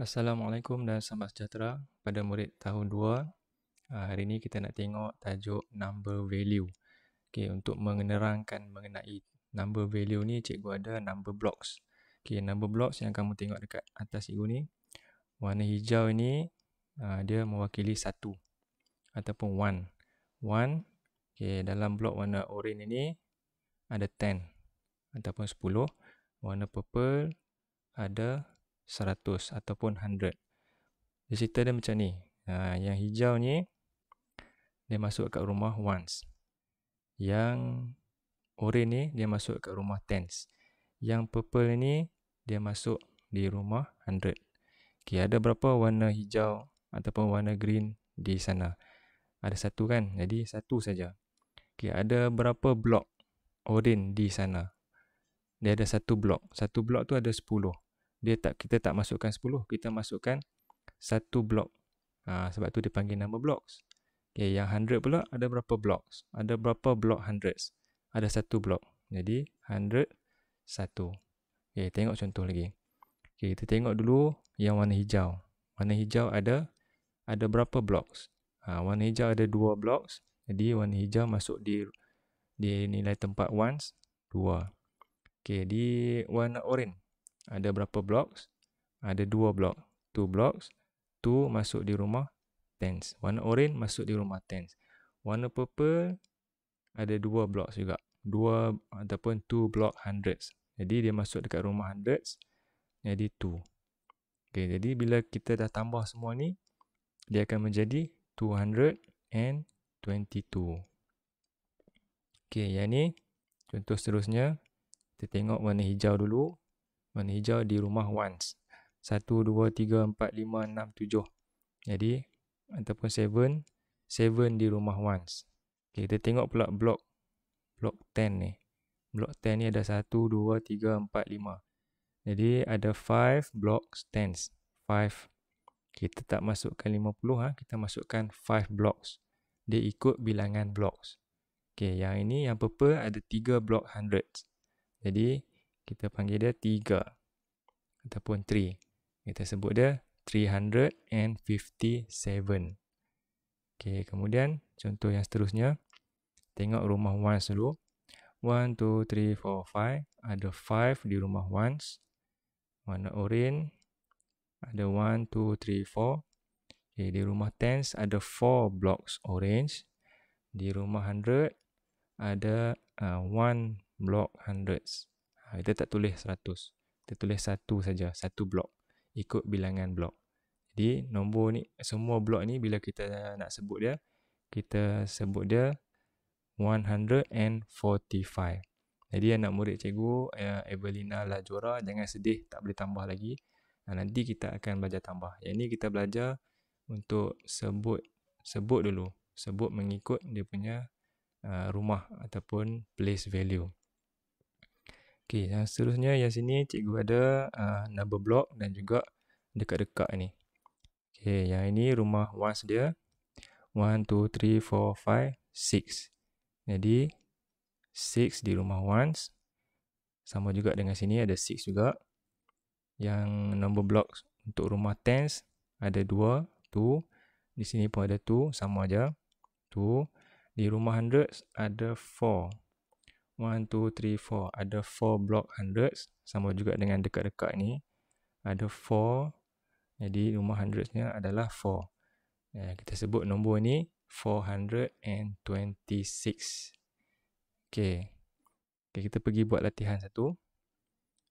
Assalamualaikum dan selamat sejahtera pada murid tahun 2. Ah, hari ini kita nak tengok tajuk number value. Okey, untuk menerangkan mengenai number value ni cikgu ada number blocks. Okey, number blocks yang kamu tengok dekat atas cikgu ni warna hijau ini ah, dia mewakili 1 ataupun one. One. okey dalam blok warna orange ini ada 10 ataupun sepuluh. Warna purple ada 100 ataupun 100. Jadi cerita dia macam ni. Ha, yang hijau ni, dia masuk kat rumah once. Yang orange ni, dia masuk kat rumah tens. Yang purple ni, dia masuk di rumah 100. Okay, ada berapa warna hijau ataupun warna green di sana? Ada satu kan? Jadi, satu saja. Okay, ada berapa blok orange di sana? Dia ada satu blok. Satu blok tu ada sepuluh dia tak kita tak masukkan 10 kita masukkan satu blok ha, sebab tu dia panggil nama blocks okay, yang 100 pula ada berapa blocks ada berapa blok hundreds ada satu blok jadi 100 satu okay, tengok contoh lagi okay, kita tengok dulu yang warna hijau warna hijau ada ada berapa blocks ha, warna hijau ada dua blocks jadi warna hijau masuk di di nilai tempat ones dua okay, di warna orange ada berapa blocks? Ada dua block. Two blocks. Two masuk di rumah tens. Warna orange masuk di rumah tens. Warna purple ada dua blocks juga. Dua ataupun two block hundreds. Jadi dia masuk dekat rumah hundreds. Jadi two. Okay, jadi bila kita dah tambah semua ni, dia akan menjadi two hundred and twenty two. Okay, yang ni contoh seterusnya. Kita tengok warna hijau dulu hijau di rumah ones satu dua tiga empat lima enam tujuh Jadi, ataupun seven seven di rumah ones Okay, kita tengok pula blok blok ten ni. Blok ten ni ada satu dua tiga empat lima Jadi, ada five blok tens five Kita tak masukkan 50, ha? kita masukkan five blocks. Dia ikut bilangan blocks. Okay, yang ini, yang purple ada tiga blok hundreds Jadi, kita panggil dia 3 ataupun 3. Kita sebut dia 357. Okey, kemudian contoh yang seterusnya. Tengok rumah once dulu. 1, 2, 3, 4, 5. Ada 5 di rumah once. Warna orange. Ada 1, 2, 3, 4. Okay, di rumah tens ada 4 blocks orange. Di rumah 100 ada 1 uh, block hundreds. Ha, kita tak tulis 100. Kita tulis satu saja, satu blok. Ikut bilangan blok. Jadi nombor ni, semua blok ni bila kita nak sebut dia, kita sebut dia 145. Jadi anak murid cikgu, ya, Evelina Lajora, jangan sedih tak boleh tambah lagi. Ha, nanti kita akan belajar tambah. Yang ni kita belajar untuk sebut sebut dulu. Sebut mengikut dia punya uh, rumah ataupun place value. Okey, yang seterusnya yang sini cikgu ada uh, number block dan juga dekat-dekat ni. Okey, yang ini rumah once dia 1 2 3 4 5 6. Jadi 6 di rumah once sama juga dengan sini ada 6 juga. Yang number block untuk rumah tens ada 2 2. Di sini pun ada 2 sama aja. 2 di rumah hundreds ada 1, 2, 3, 4. Ada 4 block hundreds. Sama juga dengan dekat-dekat ni. Ada 4. Jadi rumah hundredsnya adalah 4. Ya, eh, kita sebut nombor ni 426. Okay. okay. Kita pergi buat latihan satu.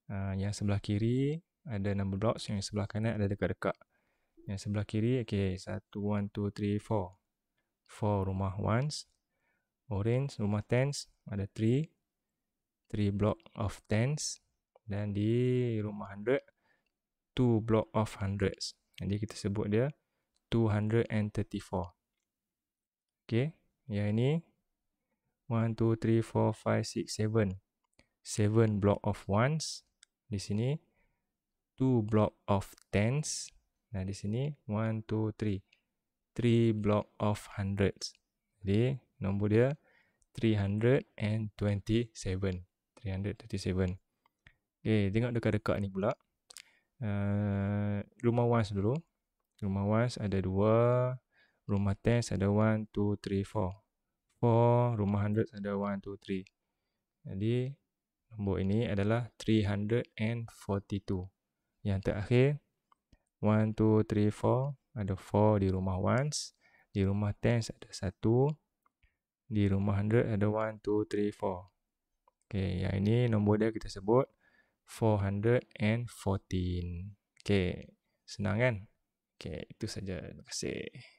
Uh, yang sebelah kiri ada number blocks. Yang sebelah kanan ada dekat-dekat. Yang sebelah kiri, okay. 1, 1, 2, 3, 4. 4 rumah ones. Orange, rumah tens, ada 3. 3 block of 10s dan di rumah 100 2 block of 100s jadi kita sebut dia 234 ok yang ini 7 block of 1s di sini 2 block of 10s dan di sini 1 2 3 3 block of 100s jadi nombor dia 327 337 Okay, tengok dekat-dekat ni pula uh, Rumah once dulu Rumah once ada 2 Rumah tens ada 1, 2, 3, 4 4, rumah hundreds ada 1, 2, 3 Jadi, nombor ini adalah 342 Yang terakhir 1, 2, 3, 4 Ada 4 di rumah once Di rumah tens ada 1 di rumah 100 ada 1, 2, 3, 4. Okay, yang ini nombor dia kita sebut 414. Okay, senang kan? Okay, itu saja. Terima kasih.